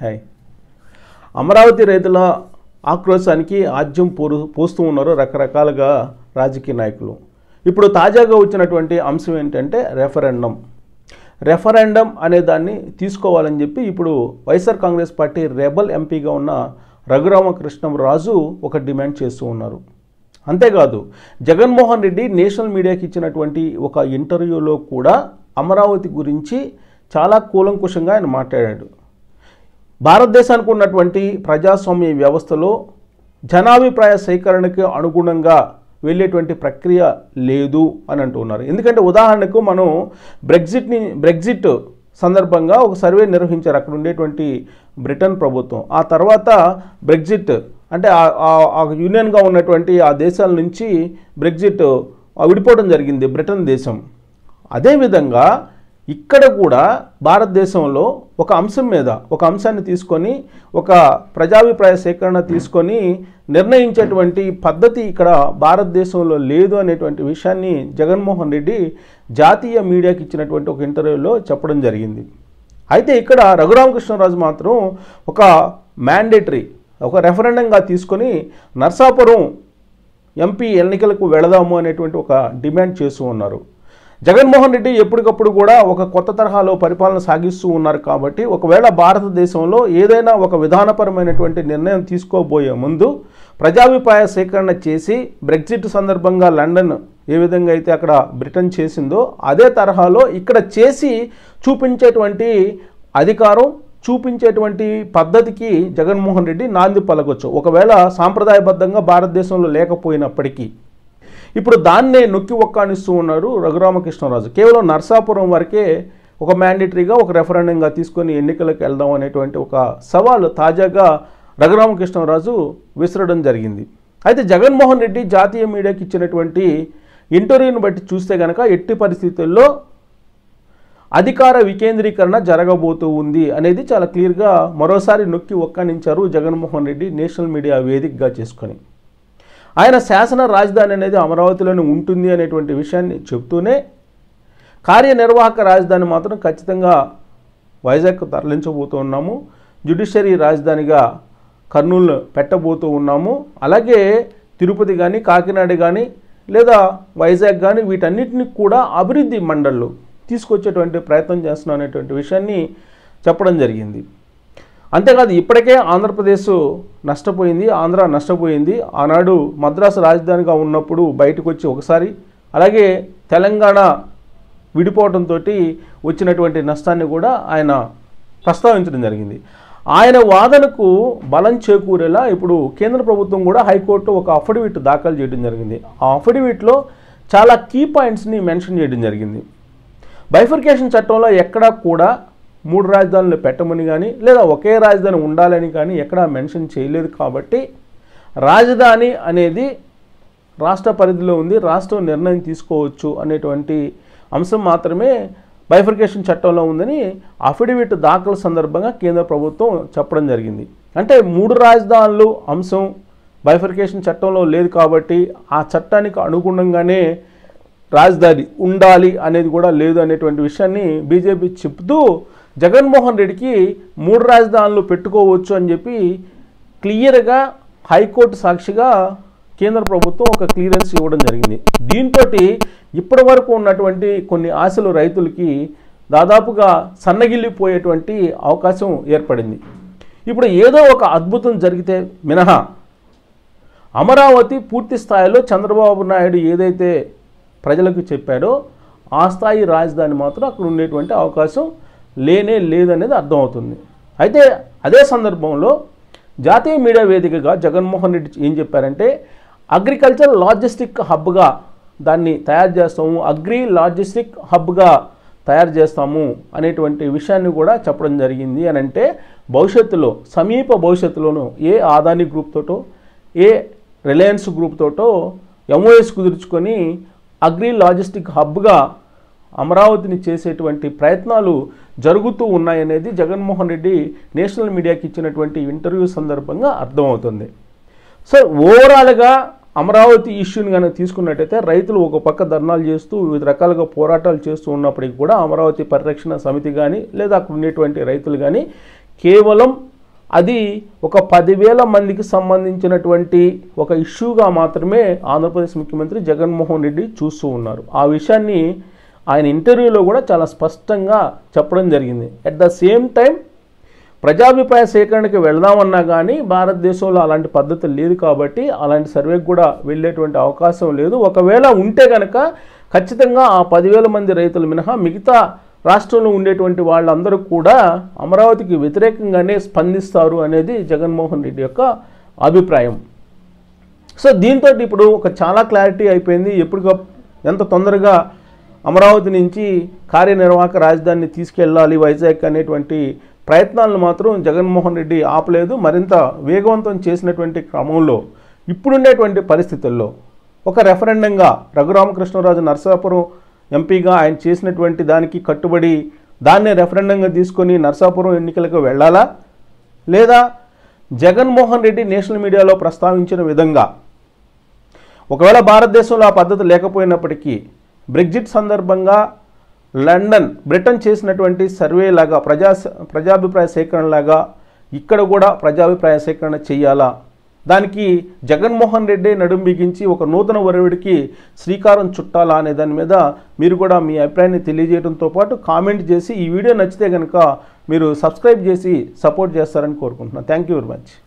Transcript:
hi Amaravati రైతుల ఆక్రోశానికి ఆజ్యం పోరు పోస్తూ ఉన్నారు రకరకాలుగా రాజకీయ నాయకులు ఇప్పుడు తాజాగా వచ్చినటువంటి అంశం ఏంటంటే రెఫరెండం రెఫరెండం అనే దాన్ని తీసుకోవాలని చెప్పి ఇప్పుడు వైఎస్ఆర్ కాంగ్రెస్ పార్టీ రెబల్ ఎంపీగా ఉన్న రఘురామకృష్ణం రాజు ఒక డిమాండ్ చేస్తూ ఉన్నారు అంతేకాదు జగన్మోహన్ రెడ్డి నేషనల్ మీడియాకి ఇచ్చినటువంటి ఒక ఇంటర్వ్యూలో కూడా అమరావతి గురించి చాలా కూలంకుషంగా ఆయన మాట్లాడాడు భారతదేశానికి ఉన్నటువంటి ప్రజాస్వామ్య వ్యవస్థలో జనాభిప్రాయ సేకరణకి అనుగుణంగా వెళ్ళేటువంటి ప్రక్రియ లేదు అని అంటున్నారు ఎందుకంటే ఉదాహరణకు మనం బ్రెగ్జిట్ని బ్రెగ్జిట్ సందర్భంగా ఒక సర్వే నిర్వహించారు అక్కడ ఉండేటువంటి బ్రిటన్ ప్రభుత్వం ఆ తర్వాత బ్రెగ్జిట్ అంటే ఆ యూనియన్గా ఉన్నటువంటి ఆ దేశాల నుంచి బ్రెగ్జిట్ విడిపోవడం జరిగింది బ్రిటన్ దేశం అదేవిధంగా ఇక్కడ కూడా భారతదేశంలో ఒక అంశం మీద ఒక అంశాన్ని తీసుకొని ఒక ప్రజాభిప్రాయ సేకరణ తీసుకొని నిర్ణయించేటువంటి పద్ధతి ఇక్కడ భారతదేశంలో లేదు అనేటువంటి విషయాన్ని జగన్మోహన్ రెడ్డి జాతీయ మీడియాకి ఇచ్చినటువంటి ఒక ఇంటర్వ్యూలో చెప్పడం జరిగింది అయితే ఇక్కడ రఘురామకృష్ణరాజు మాత్రం ఒక మ్యాండేటరీ ఒక రెఫరెండంగా తీసుకొని నర్సాపురం ఎంపీ ఎన్నికలకు వెళదాము అనేటువంటి ఒక డిమాండ్ చేస్తూ ఉన్నారు జగన్మోహన్ రెడ్డి ఎప్పటికప్పుడు కూడా ఒక కొత్త తరహాలో పరిపాలన సాగిస్తూ ఉన్నారు కాబట్టి ఒకవేళ భారతదేశంలో ఏదైనా ఒక విధానపరమైనటువంటి నిర్ణయం తీసుకోబోయే ముందు ప్రజాభిప్రాయ సేకరణ చేసి బ్రెగ్జిట్ సందర్భంగా లండన్ ఏ విధంగా అయితే అక్కడ బ్రిటన్ చేసిందో అదే తరహాలో ఇక్కడ చేసి చూపించేటువంటి అధికారం చూపించేటువంటి పద్ధతికి జగన్మోహన్ రెడ్డి నాంది పలకొచ్చు ఒకవేళ సాంప్రదాయబద్ధంగా భారతదేశంలో లేకపోయినప్పటికీ ఇప్పుడు దాన్నే నొక్కి ఒక్కానిస్తూ ఉన్నారు రఘురామకృష్ణరాజు కేవలం నర్సాపురం వరకే ఒక మ్యాండేటరీగా ఒక రెఫరెండంగా తీసుకొని ఎన్నికలకు వెళ్దాం అనేటువంటి ఒక సవాలు తాజాగా రఘురామకృష్ణరాజు విసరడం జరిగింది అయితే జగన్మోహన్ రెడ్డి జాతీయ మీడియాకి ఇచ్చినటువంటి ఇంటర్వ్యూని బట్టి చూస్తే కనుక ఎట్టి పరిస్థితుల్లో అధికార వికేంద్రీకరణ జరగబోతూ ఉంది అనేది చాలా క్లియర్గా మరోసారి నొక్కి ఒక్కనించారు జగన్మోహన్ రెడ్డి నేషనల్ మీడియా వేదికగా చేసుకొని ఆయన శాసన రాజధాని అనేది అమరావతిలోనే ఉంటుంది అనేటువంటి విషయాన్ని చెబుతూనే కార్యనిర్వాహక రాజధాని మాత్రం ఖచ్చితంగా వైజాగ్ తరలించబోతూ ఉన్నాము జ్యుడిషియరీ రాజధానిగా కర్నూలు పెట్టబోతూ ఉన్నాము అలాగే తిరుపతి కానీ కాకినాడ కానీ లేదా వైజాగ్ కానీ వీటన్నిటిని కూడా అభివృద్ధి మండళ్ళు తీసుకొచ్చేటువంటి ప్రయత్నం చేస్తున్నాం అనేటువంటి విషయాన్ని చెప్పడం జరిగింది అంతేకాదు ఇప్పటికే ఆంధ్రప్రదేశ్ నష్టపోయింది ఆంధ్ర నష్టపోయింది ఆనాడు మద్రాసు రాజధానిగా ఉన్నప్పుడు బయటకు వచ్చి ఒకసారి అలాగే తెలంగాణ విడిపోవడంతో వచ్చినటువంటి నష్టాన్ని కూడా ఆయన ప్రస్తావించడం జరిగింది ఆయన వాదనకు బలం చేకూరేలా ఇప్పుడు కేంద్ర ప్రభుత్వం కూడా హైకోర్టు ఒక అఫిడవిట్ దాఖలు చేయడం జరిగింది ఆ అఫిడవిట్లో చాలా కీ పాయింట్స్ని మెన్షన్ చేయడం జరిగింది బైఫర్కేషన్ చట్టంలో ఎక్కడా కూడా మూడు రాజధానులు పెట్టమని కానీ లేదా ఒకే రాజధాని ఉండాలని కానీ ఎక్కడా మెన్షన్ చేయలేదు కాబట్టి రాజధాని అనేది రాష్ట్ర పరిధిలో ఉంది రాష్ట్రం నిర్ణయం తీసుకోవచ్చు అనేటువంటి అంశం మాత్రమే బైఫర్కేషన్ చట్టంలో ఉందని అఫిడవిట్ దాఖలు సందర్భంగా కేంద్ర ప్రభుత్వం చెప్పడం జరిగింది అంటే మూడు రాజధానులు అంశం బైఫర్కేషన్ చట్టంలో లేదు కాబట్టి ఆ చట్టానికి అనుగుణంగానే రాజధాని ఉండాలి అనేది కూడా లేదు అనేటువంటి విషయాన్ని బీజేపీ చెప్తూ జగన్మోహన్ రెడ్డికి మూడు రాజధానులు పెట్టుకోవచ్చు అని చెప్పి క్లియర్గా హైకోర్టు సాక్షిగా కేంద్ర ప్రభుత్వం ఒక క్లియరెన్స్ ఇవ్వడం జరిగింది దీంతో ఇప్పటి వరకు ఉన్నటువంటి కొన్ని ఆశలు రైతులకి దాదాపుగా సన్నగిల్లిపోయేటువంటి అవకాశం ఏర్పడింది ఇప్పుడు ఏదో ఒక అద్భుతం జరిగితే మినహా అమరావతి పూర్తి స్థాయిలో చంద్రబాబు నాయుడు ఏదైతే ప్రజలకు చెప్పాడో ఆ స్థాయి రాజధాని మాత్రం అక్కడ ఉండేటువంటి అవకాశం లేనే లేదనేది అర్థమవుతుంది అయితే అదే సందర్భంలో జాతీయ మీడియా వేదికగా జగన్మోహన్ రెడ్డి ఏం చెప్పారంటే అగ్రికల్చర్ లాజిస్టిక్ హబ్గా దాన్ని తయారు చేస్తాము అగ్రి లాజిస్టిక్ హబ్గా తయారు చేస్తాము అనేటువంటి విషయాన్ని కూడా చెప్పడం జరిగింది అని అంటే భవిష్యత్తులో సమీప భవిష్యత్తులోనూ ఏ ఆదాని గ్రూప్ తోటో ఏ రిలయన్స్ గ్రూప్ తోటో ఎంఓఎస్ కుదుర్చుకొని అగ్రి లాజిస్టిక్ హబ్గా అమరావతిని చేసేటువంటి ప్రయత్నాలు జరుగుతూ ఉన్నాయనేది జగన్మోహన్ రెడ్డి నేషనల్ మీడియాకి ఇచ్చినటువంటి ఇంటర్వ్యూ సందర్భంగా అర్థమవుతుంది సో ఓవరాల్గా అమరావతి ఇష్యూని కనుక తీసుకున్నట్టయితే రైతులు ఒక పక్క ధర్నాలు చేస్తూ వివిధ రకాలుగా పోరాటాలు చేస్తూ ఉన్నప్పటికీ కూడా అమరావతి పరిరక్షణ సమితి కానీ లేదా అక్కడ ఉండేటువంటి రైతులు కానీ కేవలం అది ఒక పదివేల మందికి సంబంధించినటువంటి ఒక ఇష్యూగా మాత్రమే ఆంధ్రప్రదేశ్ ముఖ్యమంత్రి జగన్మోహన్ రెడ్డి చూస్తూ ఉన్నారు ఆ విషయాన్ని ఆయన ఇంటర్వ్యూలో కూడా చాలా స్పష్టంగా చెప్పడం జరిగింది అట్ ద సేమ్ టైం ప్రజాభిప్రాయ సేకరణకి వెళ్దామన్నా కానీ భారతదేశంలో అలాంటి పద్ధతి లేదు కాబట్టి అలాంటి సర్వేకి కూడా వెళ్ళేటువంటి అవకాశం లేదు ఒకవేళ ఉంటే కనుక ఖచ్చితంగా ఆ పదివేల మంది రైతులు మినహా మిగతా రాష్ట్రంలో ఉండేటువంటి వాళ్ళందరూ కూడా అమరావతికి వ్యతిరేకంగానే స్పందిస్తారు అనేది జగన్మోహన్ రెడ్డి యొక్క అభిప్రాయం సో దీంతో ఇప్పుడు ఒక చాలా క్లారిటీ అయిపోయింది ఎప్పుడు ఎంత తొందరగా అమరావతి నుంచి కార్యనిర్వాహక రాజధానిని తీసుకెళ్లాలి వైజాగ్ అనేటువంటి ప్రయత్నాలను మాత్రం జగన్మోహన్ రెడ్డి ఆపలేదు మరింత వేగవంతం చేసినటువంటి క్రమంలో ఇప్పుడుండేటువంటి పరిస్థితుల్లో ఒక రెఫరెండంగా రఘురామకృష్ణరాజు నర్సాపురం ఎంపీగా ఆయన చేసినటువంటి దానికి కట్టుబడి దాన్నే రెఫరెండంగా తీసుకొని నర్సాపురం ఎన్నికలకు వెళ్ళాలా లేదా జగన్మోహన్ రెడ్డి నేషనల్ మీడియాలో ప్రస్తావించిన విధంగా ఒకవేళ భారతదేశంలో ఆ పద్ధతి లేకపోయినప్పటికీ బ్రెగ్జిట్ సందర్భంగా లండన్ బ్రిటన్ చేసినటువంటి సర్వే లాగా ప్రజా ప్రజాభిప్రాయ సేకరణలాగా ఇక్కడ కూడా ప్రజాభిప్రాయ సేకరణ చేయాలా దానికి జగన్మోహన్ రెడ్డి నడుం బిగించి ఒక నూతన వరవిడికి శ్రీకారం చుట్టాలా అనే దాని మీద మీరు కూడా మీ అభిప్రాయాన్ని తెలియజేయడంతో పాటు కామెంట్ చేసి ఈ వీడియో నచ్చితే కనుక మీరు సబ్స్క్రైబ్ చేసి సపోర్ట్ చేస్తారని కోరుకుంటున్నాను థ్యాంక్ యూ వెరీ మచ్